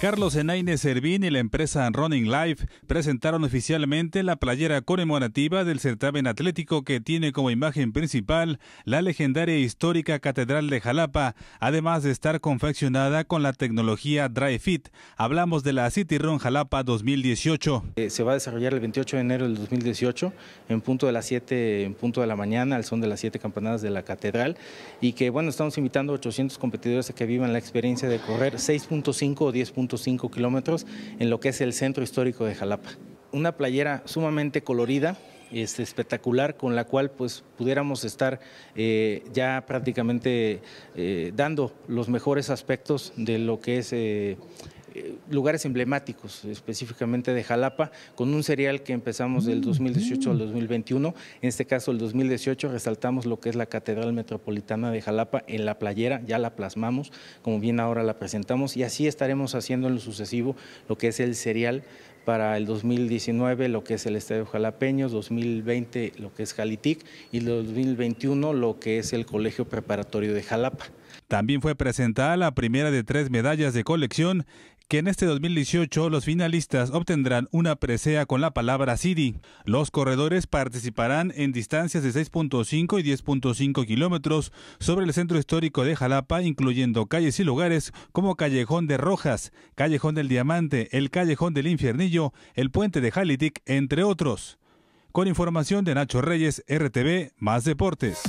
Carlos Enaine Servín y la empresa Running Life presentaron oficialmente la playera conmemorativa del certamen atlético que tiene como imagen principal la legendaria e histórica Catedral de Jalapa, además de estar confeccionada con la tecnología Dry Fit. Hablamos de la City Run Jalapa 2018. Eh, se va a desarrollar el 28 de enero del 2018 en punto de las 7 en punto de la mañana al son de las 7 campanadas de la catedral y que bueno, estamos invitando a 800 competidores a que vivan la experiencia de correr 6.5 o 10. 5 kilómetros en lo que es el centro histórico de Jalapa. Una playera sumamente colorida, este, espectacular con la cual pues pudiéramos estar eh, ya prácticamente eh, dando los mejores aspectos de lo que es eh, lugares emblemáticos, específicamente de Jalapa, con un serial que empezamos del 2018 mm, al 2021. En este caso, el 2018, resaltamos lo que es la Catedral Metropolitana de Jalapa en la playera, ya la plasmamos, como bien ahora la presentamos, y así estaremos haciendo en lo sucesivo lo que es el serial para el 2019 lo que es el Estadio Jalapeño, 2020 lo que es Jalitic y el 2021 lo que es el Colegio Preparatorio de Jalapa. También fue presentada la primera de tres medallas de colección que en este 2018 los finalistas obtendrán una presea con la palabra City. Los corredores participarán en distancias de 6.5 y 10.5 kilómetros sobre el centro histórico de Jalapa, incluyendo calles y lugares como Callejón de Rojas, Callejón del Diamante, el Callejón del Infiernillo, el Puente de Jalitic, entre otros. Con información de Nacho Reyes, RTV, Más Deportes.